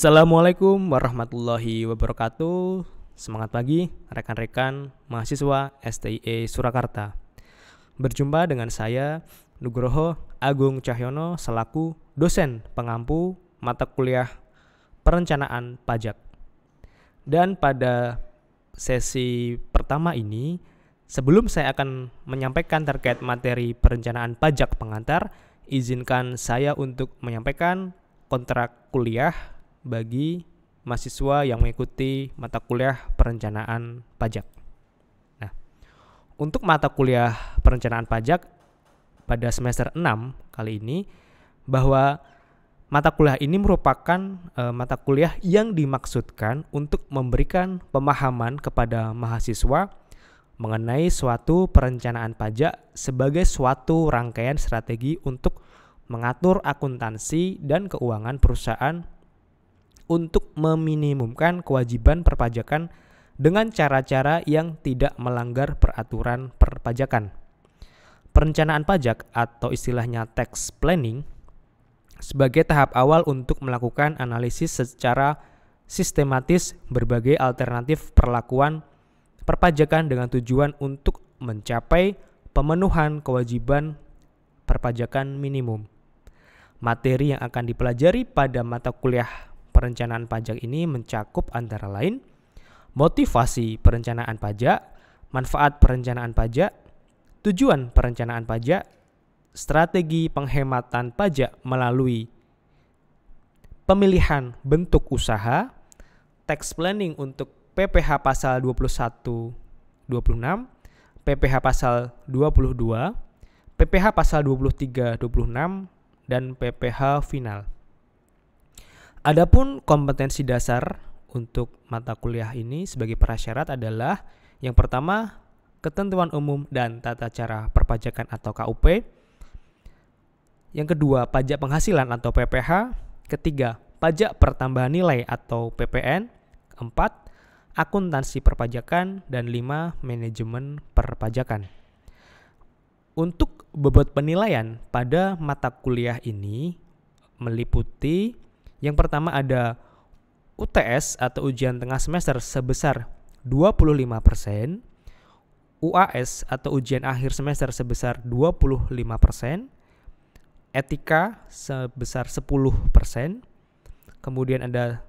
Assalamualaikum warahmatullahi wabarakatuh. Semangat pagi rekan-rekan mahasiswa STIE Surakarta. Berjumpa dengan saya Nugroho Agung Cahyono selaku dosen pengampu mata kuliah perencanaan pajak. Dan pada sesi pertama ini, sebelum saya akan menyampaikan terkait materi perencanaan pajak pengantar, izinkan saya untuk menyampaikan kontrak kuliah bagi mahasiswa yang mengikuti mata kuliah perencanaan pajak. Nah, untuk mata kuliah perencanaan pajak pada semester 6 kali ini bahwa mata kuliah ini merupakan e, mata kuliah yang dimaksudkan untuk memberikan pemahaman kepada mahasiswa mengenai suatu perencanaan pajak sebagai suatu rangkaian strategi untuk mengatur akuntansi dan keuangan perusahaan untuk meminimumkan kewajiban perpajakan dengan cara-cara yang tidak melanggar peraturan perpajakan. Perencanaan pajak atau istilahnya tax planning sebagai tahap awal untuk melakukan analisis secara sistematis berbagai alternatif perlakuan perpajakan dengan tujuan untuk mencapai pemenuhan kewajiban perpajakan minimum. Materi yang akan dipelajari pada mata kuliah perencanaan pajak ini mencakup antara lain motivasi perencanaan pajak, manfaat perencanaan pajak, tujuan perencanaan pajak, strategi penghematan pajak melalui pemilihan bentuk usaha, tax planning untuk PPH pasal 21 26, PPH pasal 22, PPH pasal 23 26 dan PPH final. Adapun kompetensi dasar untuk mata kuliah ini sebagai prasyarat adalah yang pertama ketentuan umum dan tata cara perpajakan atau KUP. Yang kedua, pajak penghasilan atau PPH. Ketiga, pajak pertambahan nilai atau PPN. Keempat, akuntansi perpajakan dan lima, manajemen perpajakan. Untuk bobot penilaian pada mata kuliah ini meliputi yang pertama ada UTS atau ujian tengah semester sebesar 25%, UAS atau ujian akhir semester sebesar 25%, etika sebesar 10%, kemudian ada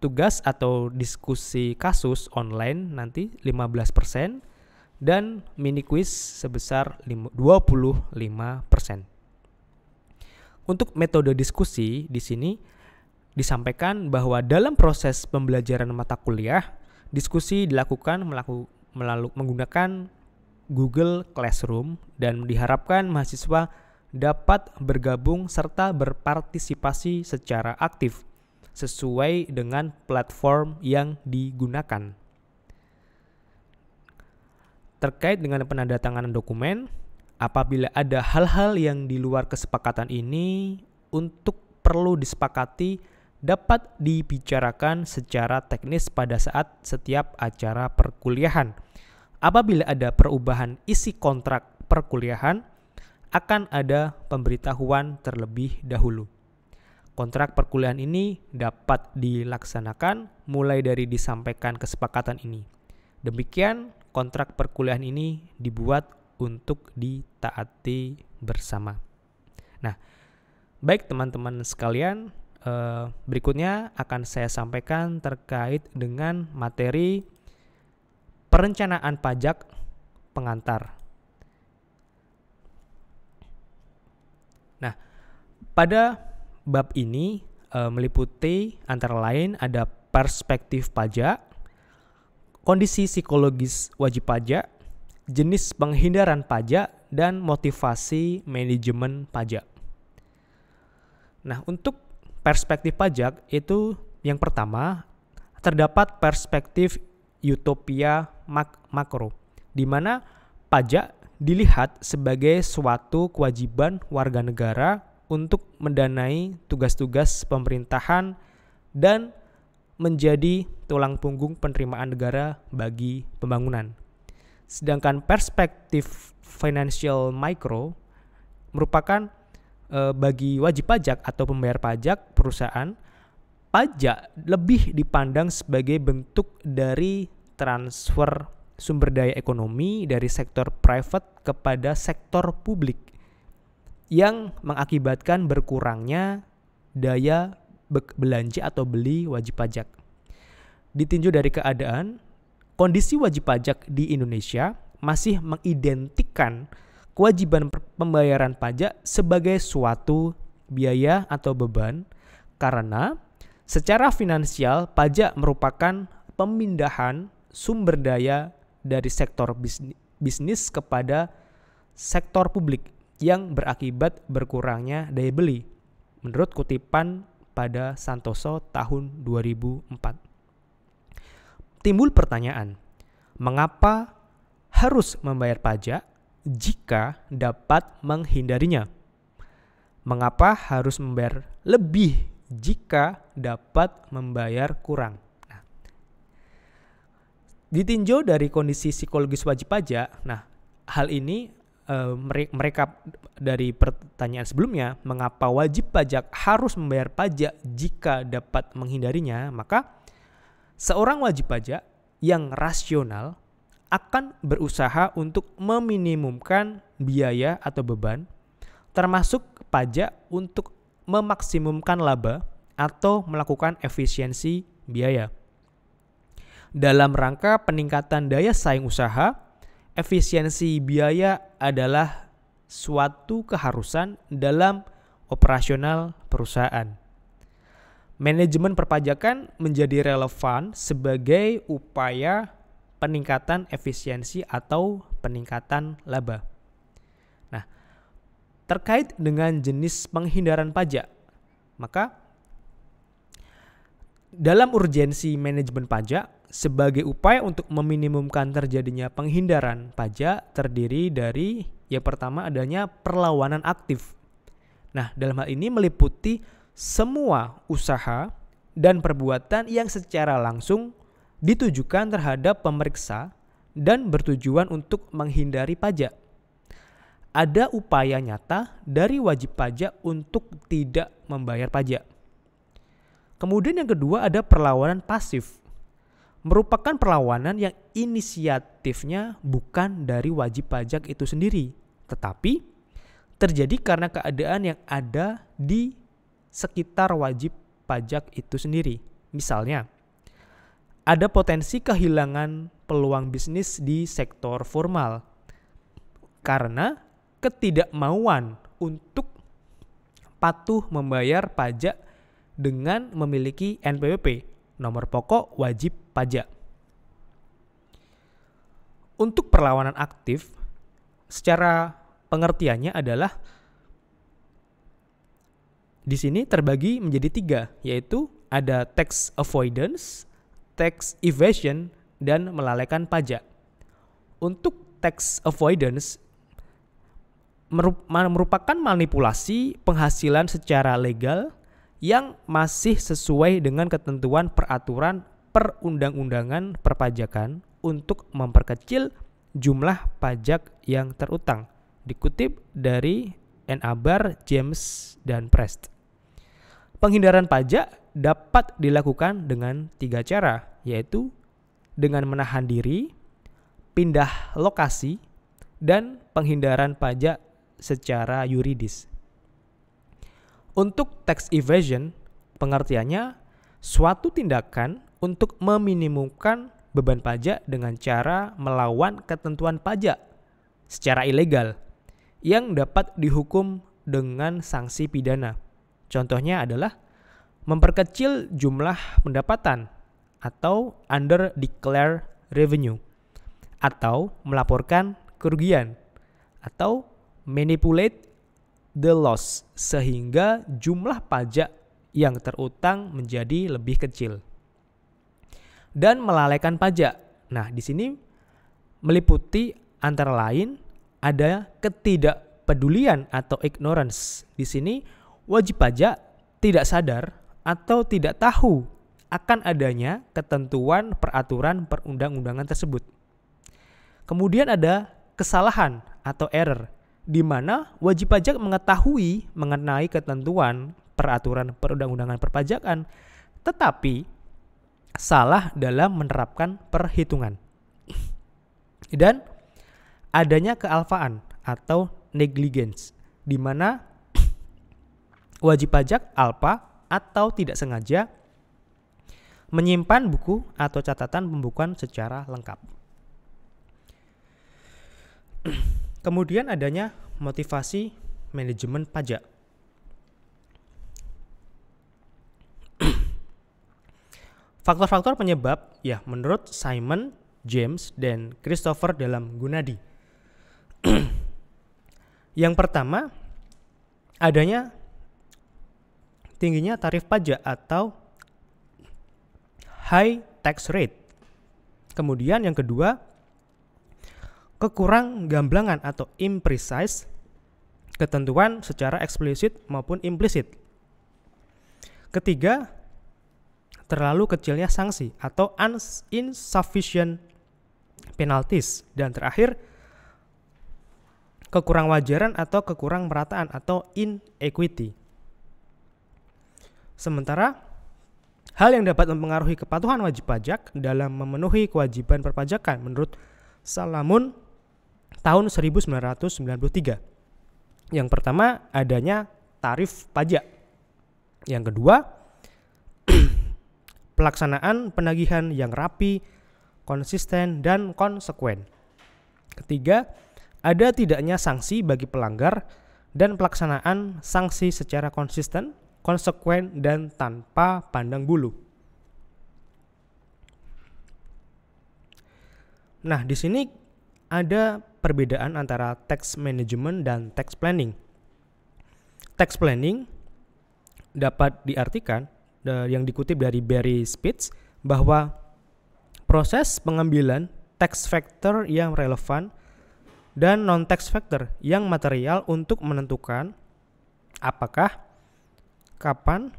tugas atau diskusi kasus online nanti 15%, dan mini quiz sebesar 25%. Untuk metode diskusi di sini disampaikan bahwa dalam proses pembelajaran mata kuliah, diskusi dilakukan melaku, melalu, menggunakan Google Classroom dan diharapkan mahasiswa dapat bergabung serta berpartisipasi secara aktif sesuai dengan platform yang digunakan. Terkait dengan penandatanganan dokumen, apabila ada hal-hal yang di luar kesepakatan ini untuk perlu disepakati dapat dibicarakan secara teknis pada saat setiap acara perkuliahan. Apabila ada perubahan isi kontrak perkuliahan, akan ada pemberitahuan terlebih dahulu. Kontrak perkuliahan ini dapat dilaksanakan mulai dari disampaikan kesepakatan ini. Demikian, kontrak perkuliahan ini dibuat untuk ditaati bersama. Nah, baik teman-teman sekalian, Eh, berikutnya akan saya sampaikan terkait dengan materi perencanaan pajak pengantar. Nah, pada bab ini e, meliputi antara lain ada perspektif pajak, kondisi psikologis wajib pajak, jenis penghindaran pajak, dan motivasi manajemen pajak. Nah, untuk perspektif pajak itu yang pertama terdapat perspektif utopia mak makro di mana pajak dilihat sebagai suatu kewajiban warga negara untuk mendanai tugas-tugas pemerintahan dan menjadi tulang punggung penerimaan negara bagi pembangunan. Sedangkan perspektif financial micro merupakan Eh, bagi wajib pajak atau pembayar pajak perusahaan, pajak lebih dipandang sebagai bentuk dari transfer sumber daya ekonomi dari sektor private kepada sektor publik yang mengakibatkan berkurangnya daya belanja atau beli wajib pajak. Ditinjau dari keadaan, kondisi wajib pajak di Indonesia masih mengidentikan kewajiban pembayaran pajak sebagai suatu biaya atau beban karena secara finansial pajak merupakan pemindahan sumber daya dari sektor bisnis kepada sektor publik yang berakibat berkurangnya daya beli menurut kutipan pada Santoso tahun 2004. Timbul pertanyaan, mengapa harus membayar pajak jika dapat menghindarinya? Mengapa harus membayar lebih jika dapat membayar kurang? Nah, ditinjau dari kondisi psikologis wajib pajak, nah hal ini e, mereka dari pertanyaan sebelumnya, mengapa wajib pajak harus membayar pajak jika dapat menghindarinya? Maka seorang wajib pajak yang rasional akan berusaha untuk meminimumkan biaya atau beban, termasuk pajak untuk memaksimumkan laba atau melakukan efisiensi biaya. Dalam rangka peningkatan daya saing usaha, efisiensi biaya adalah suatu keharusan dalam operasional perusahaan. Manajemen perpajakan menjadi relevan sebagai upaya peningkatan efisiensi atau peningkatan laba. Nah, terkait dengan jenis penghindaran pajak, maka dalam urgensi manajemen pajak sebagai upaya untuk meminimumkan terjadinya penghindaran pajak terdiri dari yang pertama adanya perlawanan aktif. Nah, dalam hal ini meliputi semua usaha dan perbuatan yang secara langsung ditujukan terhadap pemeriksa dan bertujuan untuk menghindari pajak. Ada upaya nyata dari wajib pajak untuk tidak membayar pajak. Kemudian yang kedua ada perlawanan pasif. Merupakan perlawanan yang inisiatifnya bukan dari wajib pajak itu sendiri, tetapi terjadi karena keadaan yang ada di sekitar wajib pajak itu sendiri. Misalnya, ada potensi kehilangan peluang bisnis di sektor formal karena ketidakmauan untuk patuh membayar pajak dengan memiliki NPWP (Nomor Pokok Wajib Pajak). Untuk perlawanan aktif, secara pengertiannya adalah di sini terbagi menjadi tiga, yaitu ada tax avoidance, tax evasion, dan melalaikan pajak. Untuk tax avoidance, merupakan manipulasi penghasilan secara legal yang masih sesuai dengan ketentuan peraturan perundang-undangan perpajakan untuk memperkecil jumlah pajak yang terutang. Dikutip dari Nabar, James, dan Prest. Penghindaran pajak dapat dilakukan dengan tiga cara yaitu dengan menahan diri, pindah lokasi, dan penghindaran pajak secara yuridis. Untuk tax evasion, pengertiannya suatu tindakan untuk meminimumkan beban pajak dengan cara melawan ketentuan pajak secara ilegal yang dapat dihukum dengan sanksi pidana. Contohnya adalah memperkecil jumlah pendapatan atau under declare revenue atau melaporkan kerugian atau manipulate the loss sehingga jumlah pajak yang terutang menjadi lebih kecil dan melalaikan pajak. Nah, di sini meliputi antara lain ada ketidakpedulian atau ignorance. Di sini wajib pajak tidak sadar atau tidak tahu akan adanya ketentuan peraturan perundang-undangan tersebut. Kemudian ada kesalahan atau error, di mana wajib pajak mengetahui mengenai ketentuan peraturan perundang-undangan perpajakan, tetapi salah dalam menerapkan perhitungan. Dan adanya kealfaan atau negligence, di mana wajib pajak alpa atau tidak sengaja menyimpan buku atau catatan pembukuan secara lengkap. Kemudian adanya motivasi manajemen pajak. Faktor-faktor penyebab ya menurut Simon James dan Christopher dalam Gunadi. Yang pertama adanya tingginya tarif pajak atau high tax rate. Kemudian yang kedua, kekurang gamblangan atau imprecise ketentuan secara eksplisit maupun implisit. Ketiga, terlalu kecilnya sanksi atau insufficient penalties. Dan terakhir, kekurang wajaran atau kekurang merataan atau inequity. Sementara Hal yang dapat mempengaruhi kepatuhan wajib pajak dalam memenuhi kewajiban perpajakan menurut Salamun tahun 1993. Yang pertama adanya tarif pajak. Yang kedua pelaksanaan penagihan yang rapi, konsisten dan konsekuen. Ketiga, ada tidaknya sanksi bagi pelanggar dan pelaksanaan sanksi secara konsisten konsekuen, dan tanpa pandang bulu. Nah, di sini ada perbedaan antara tax management dan tax planning. Tax planning dapat diartikan yang dikutip dari Barry Spitz bahwa proses pengambilan tax factor yang relevan dan non-tax factor yang material untuk menentukan apakah kapan,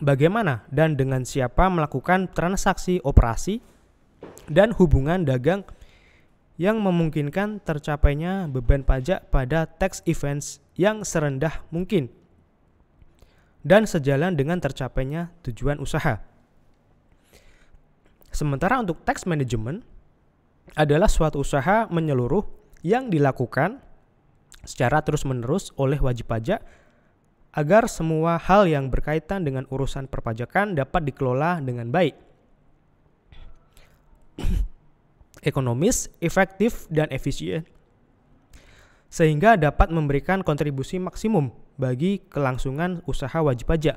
bagaimana, dan dengan siapa melakukan transaksi operasi dan hubungan dagang yang memungkinkan tercapainya beban pajak pada tax events yang serendah mungkin dan sejalan dengan tercapainya tujuan usaha. Sementara untuk tax management adalah suatu usaha menyeluruh yang dilakukan secara terus-menerus oleh wajib pajak agar semua hal yang berkaitan dengan urusan perpajakan dapat dikelola dengan baik. Ekonomis, efektif, dan efisien. Sehingga dapat memberikan kontribusi maksimum bagi kelangsungan usaha wajib pajak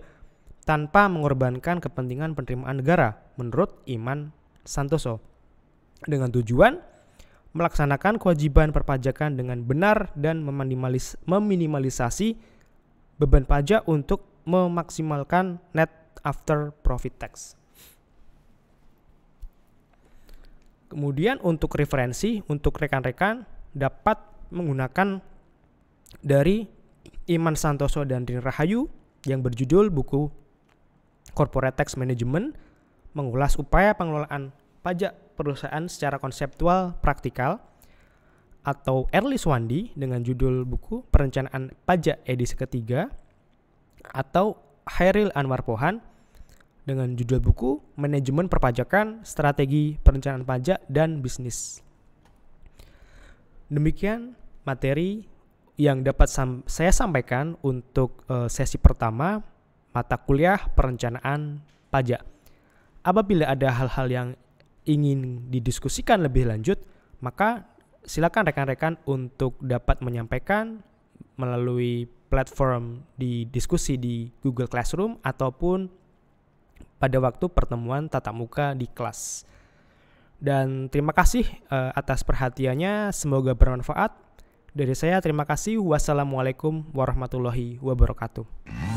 tanpa mengorbankan kepentingan penerimaan negara menurut Iman Santoso. Dengan tujuan melaksanakan kewajiban perpajakan dengan benar dan meminimalisasi beban pajak untuk memaksimalkan net after profit tax. Kemudian untuk referensi untuk rekan-rekan dapat menggunakan dari Iman Santoso dan Rin Rahayu yang berjudul buku Corporate Tax Management mengulas upaya pengelolaan pajak perusahaan secara konseptual praktikal atau Erli Swandi dengan judul buku Perencanaan Pajak edisi ketiga atau Hairil Anwar Pohan dengan judul buku Manajemen Perpajakan, Strategi Perencanaan Pajak dan Bisnis. Demikian materi yang dapat sam saya sampaikan untuk e, sesi pertama mata kuliah perencanaan pajak. Apabila ada hal-hal yang ingin didiskusikan lebih lanjut, maka silakan rekan-rekan untuk dapat menyampaikan melalui platform di diskusi di Google Classroom ataupun pada waktu pertemuan tatap muka di kelas. Dan terima kasih uh, atas perhatiannya, semoga bermanfaat. Dari saya terima kasih. Wassalamualaikum warahmatullahi wabarakatuh.